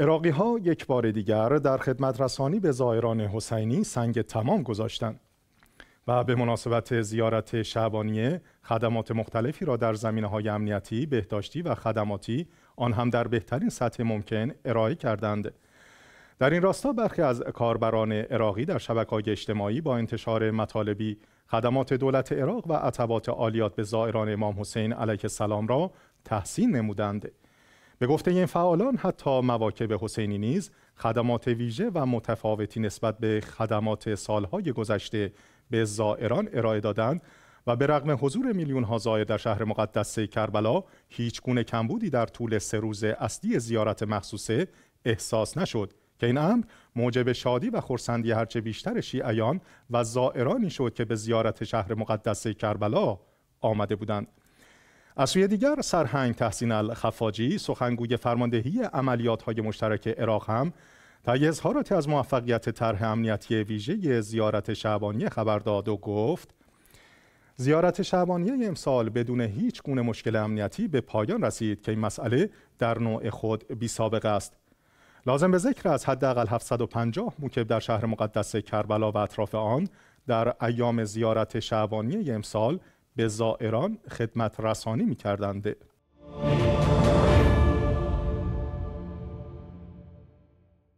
اراقی ها یک بار دیگر در خدمت رسانی به زائران حسینی سنگ تمام گذاشتند و به مناسبت زیارت شعبانیه خدمات مختلفی را در زمینه های امنیتی، بهداشتی و خدماتی آن هم در بهترین سطح ممکن ارائه کردند. در این راستا برخی از کاربران عراقی در های اجتماعی با انتشار مطالبی خدمات دولت عراق و عطبات عالیات به زائران امام حسین علیه السلام را تحسین نمودند. به گفته این فعالان حتی مواکب حسینی نیز خدمات ویژه و متفاوتی نسبت به خدمات سالهای گذشته به زائران ارائه دادند و به رغم حضور میلیون ها زائر در شهر مقدس کربلا هیچ گونه کمبودی در طول سه روز اصلی زیارت مخصوصه احساس نشد که این امر موجب شادی و خورسندی هرچه بیشتر شیعیان و زائرانی شد که به زیارت شهر مقدس کربلا آمده بودند از سوی دیگر سرهنگ تحسین الخفاجی سخنگوی فرماندهی عملیات های مشترک عراق هم طی اظهاراتی از موفقیت طرح امنیتی ویژه زیارت شعبانیه خبر داد و گفت زیارت شعبانیه امسال بدون هیچ گونه مشکل امنیتی به پایان رسید که این مسئله در نوع خود بی سابق است لازم به ذکر از حداقل 750 موکب در شهر مقدس کربلا و اطراف آن در ایام زیارت شعبانیه امسال به زائران خدمت رسانی می